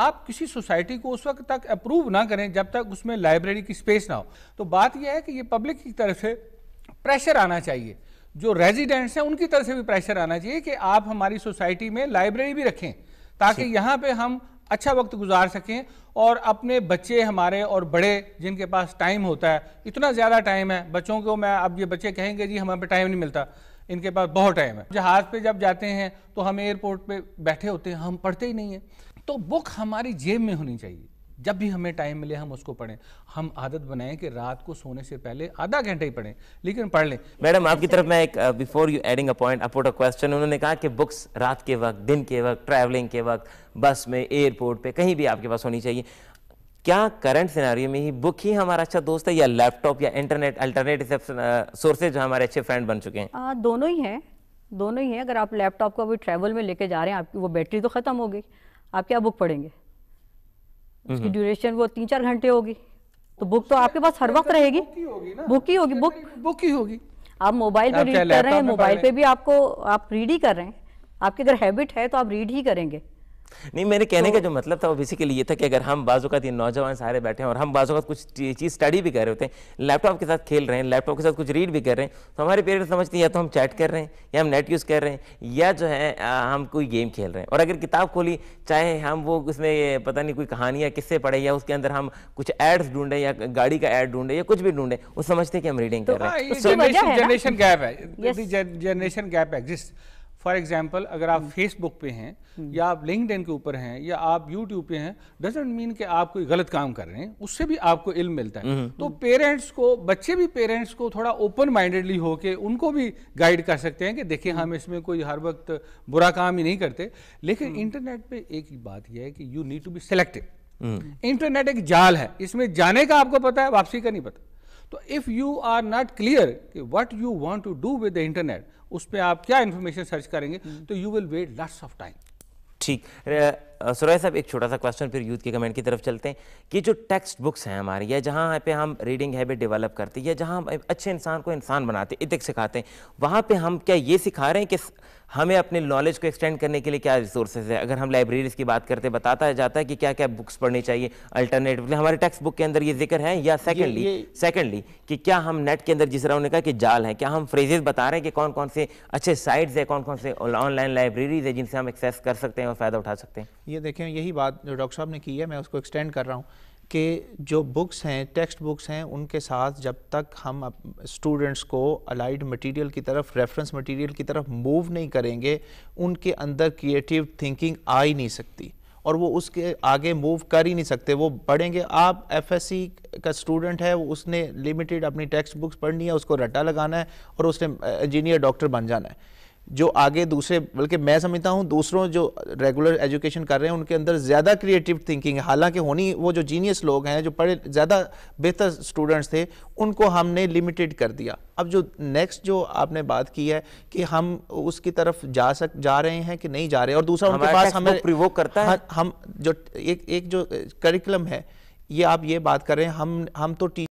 आप किसी सोसाइटी को उस वक्त तक अप्रूव ना करें जब तक उसमें लाइब्रेरी की स्पेस ना हो तो बात यह है कि ये पब्लिक की तरफ से प्रेशर आना चाहिए जो रेजिडेंट्स हैं उनकी तरफ से भी प्रेशर आना चाहिए कि आप हमारी सोसाइटी में लाइब्रेरी भी रखें ताकि यहाँ पे हम अच्छा वक्त गुजार सकें और अपने बच्चे हमारे और बड़े जिनके पास टाइम होता है इतना ज़्यादा टाइम है बच्चों को मैं अब ये बच्चे कहेंगे जी हमें टाइम नहीं मिलता इनके पास बहुत टाइम है जहाज़ पे जब जाते हैं तो हम एयरपोर्ट पे बैठे होते हैं हम पढ़ते ही नहीं हैं तो बुक हमारी जेब में होनी चाहिए जब भी हमें टाइम मिले हम उसको पढ़ें हम आदत बनाएं कि रात को सोने से पहले आधा घंटा ही पढ़ें लेकिन पढ़ लें मैडम आपकी तरफ मैं एक before you adding a point upon a question उन्होंने कहा कि बुक्स रात के वक्त दिन के वक्त ट्रैवलिंग के वक्त बस में एयरपोर्ट पे कहीं भी आपके पास होनी चाहिए क्या करंट सिनारियो में ही बुक ही हमारा अच्छा दोस्त है या लैपटॉप या इंटरनेट अल्टरनेट सोर्सेज हमारे अच्छे फ्रेंड बन चुके हैं आ, दोनों ही हैं दोनों ही हैं अगर आप लैपटॉप को अभी ट्रैवल में लेके जा रहे हैं आपकी वो बैटरी तो ख़त्म हो गई आप क्या बुक पढ़ेंगे उसकी ड्यूरेशन हम्म। वो तीन चार घंटे होगी तो बुक तो आपके पास हर वक्त रहेगी बुक ही होगी बुक बुक ही होगी आप मोबाइल पे रीड कर रहे हैं मोबाइल पे भी आपको आप रीड ही कर रहे हैं आपकी अगर हैबिट है तो आप रीड ही करेंगे नहीं मेरे कहने तो, का जो मतलब था वो बेसिकली ये था कि अगर हम बाज़ात ये नौजवान सारे बैठे हैं और हम बाज़ात कुछ चीज़ स्टडी भी कर रहे होते हैं लैपटॉप के साथ खेल रहे हैं लैपटॉप के साथ कुछ रीड भी कर रहे हैं तो हमारे पेरेंट्स समझते हैं या तो हम चैट कर रहे हैं या हम नेट यूज़ कर रहे हैं या जो है हम कोई गेम खेल रहे हैं और अगर किताब खोली चाहे हम वो उसमें पता नहीं कोई कहानी या किससे पढ़े या उसके अंदर हम कुछ एड्स ढूंढें या गाड़ी का एड ढूंढें या कुछ भी ढूंढें वो समझते हैं कि हम रीडिंग तो कर रहे हैं हाँ, तो जनरेशन गैप है generation gap exist for example अगर आप फेसबुक हम्म। पे हैं हम्म। या आप लिंकड के ऊपर हैं या आप यूट्यूब पे हैं डजेंट मीन कि आप कोई गलत काम कर रहे हैं उससे भी आपको इल्म मिलता है हम्म। तो पेरेंट्स को बच्चे भी पेरेंट्स को थोड़ा ओपन माइंडेडली होके उनको भी गाइड कर सकते हैं कि देखिए हम इसमें कोई हर वक्त बुरा काम ही नहीं करते लेकिन इंटरनेट पर एक ही बात यह है कि you need to be selected internet एक जाल है इसमें जाने का आपको पता है वापसी का नहीं पता तो if you are not clear कि what you want to do with the internet उस पर आप क्या इंफॉर्मेशन सर्च करेंगे हम्म। तो you will wait lots of time ठीक सुरय साहब एक छोटा सा क्वेश्चन फिर यूथ के कमेंट की तरफ चलते हैं कि जो टेक्स्ट बुक्स हैं हमारी या जहाँ पे हम रीडिंग हैबिट डेवलप करते हैं या जहाँ अच्छे इंसान को इंसान बनाते इतिक सिखाते हैं वहाँ पे हम क्या ये सिखा रहे हैं कि हमें अपने नॉलेज को एक्सटेंड करने के लिए क्या रिसोर्सेज है अगर हम लाइब्रेरीज की बात करते बताता जाता है कि क्या क्या बुक्स पढ़नी चाहिए अल्टरनेटिवली मतलब हमारे टेक्स्ट बुक के अंदर ये जिक्र है या सेकेंडली सेकेंडली कि क्या हम नेट के अंदर जिस तरह उन्होंने कहा कि जाल है क्या हम फ्रेजेज बता रहे हैं कि कौन कौन से अच्छे साइट्स है कौन कौन से ऑनलाइन लाइब्रेरीज है जिनसे हम एक्सेस कर सकते हैं और फ़ायदा उठा सकते हैं ये देखें यही बात जो डॉक्टर साहब ने की है मैं उसको एक्सटेंड कर रहा हूँ के जो बुक्स हैं टेक्स्ट बुक्स हैं उनके साथ जब तक हम स्टूडेंट्स को अलाइड मटेरियल की तरफ रेफरेंस मटेरियल की तरफ मूव नहीं करेंगे उनके अंदर क्रिएटिव थिंकिंग आ ही नहीं सकती और वो उसके आगे मूव कर ही नहीं सकते वो पढ़ेंगे आप एफएससी का स्टूडेंट है उसने लिमिटेड अपनी टेक्स्ट बुक्स पढ़नी है उसको रट्टा लगाना है और उसने इंजीनियर डॉक्टर बन जाना है जो आगे दूसरे बल्कि मैं समझता हूँ दूसरों जो रेगुलर एजुकेशन कर रहे हैं उनके अंदर ज़्यादा क्रिएटिव थिंकिंग है हालांकि होनी वो जो जीनियस लोग हैं जो पढ़े ज़्यादा बेहतर स्टूडेंट्स थे उनको हमने लिमिटेड कर दिया अब जो नेक्स्ट जो आपने बात की है कि हम उसकी तरफ जा सक जा रहे हैं कि नहीं जा रहे और दूसरा उनके पास हमें प्रिवोक करता है हाँ, हम जो एक एक जो करिकुलम है ये आप ये बात कर रहे हैं हम हम तो